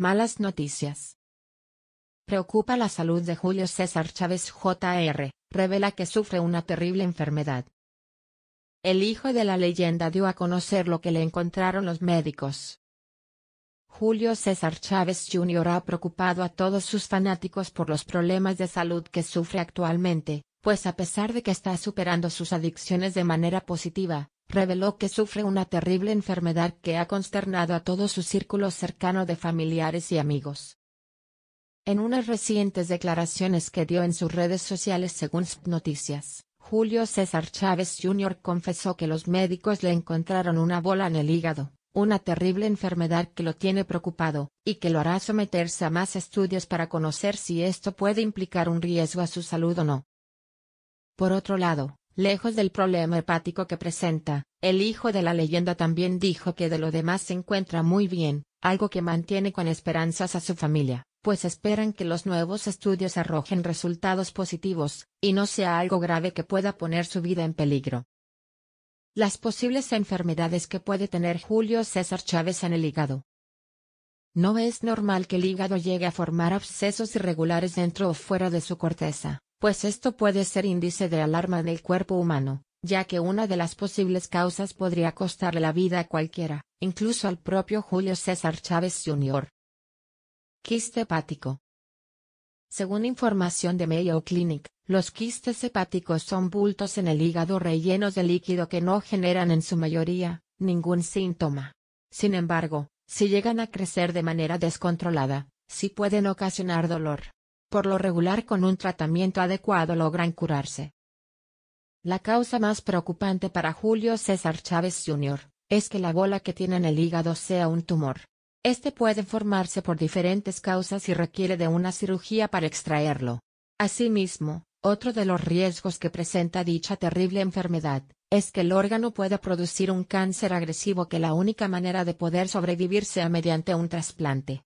Malas noticias. Preocupa la salud de Julio César Chávez Jr., revela que sufre una terrible enfermedad. El hijo de la leyenda dio a conocer lo que le encontraron los médicos. Julio César Chávez Jr. ha preocupado a todos sus fanáticos por los problemas de salud que sufre actualmente, pues a pesar de que está superando sus adicciones de manera positiva, reveló que sufre una terrible enfermedad que ha consternado a todo su círculo cercano de familiares y amigos. En unas recientes declaraciones que dio en sus redes sociales según Noticias, Julio César Chávez Jr. confesó que los médicos le encontraron una bola en el hígado, una terrible enfermedad que lo tiene preocupado, y que lo hará someterse a más estudios para conocer si esto puede implicar un riesgo a su salud o no. Por otro lado, Lejos del problema hepático que presenta, el hijo de la leyenda también dijo que de lo demás se encuentra muy bien, algo que mantiene con esperanzas a su familia, pues esperan que los nuevos estudios arrojen resultados positivos, y no sea algo grave que pueda poner su vida en peligro. Las posibles enfermedades que puede tener Julio César Chávez en el hígado. No es normal que el hígado llegue a formar abscesos irregulares dentro o fuera de su corteza, pues esto puede ser índice de alarma en el cuerpo humano, ya que una de las posibles causas podría costarle la vida a cualquiera, incluso al propio Julio César Chávez Jr. Quiste hepático. Según información de Mayo Clinic, los quistes hepáticos son bultos en el hígado rellenos de líquido que no generan en su mayoría ningún síntoma. Sin embargo, si llegan a crecer de manera descontrolada, sí pueden ocasionar dolor, por lo regular con un tratamiento adecuado logran curarse. La causa más preocupante para Julio César Chávez Jr. es que la bola que tiene en el hígado sea un tumor. Este puede formarse por diferentes causas y requiere de una cirugía para extraerlo. Asimismo, otro de los riesgos que presenta dicha terrible enfermedad, es que el órgano pueda producir un cáncer agresivo que la única manera de poder sobrevivir sea mediante un trasplante.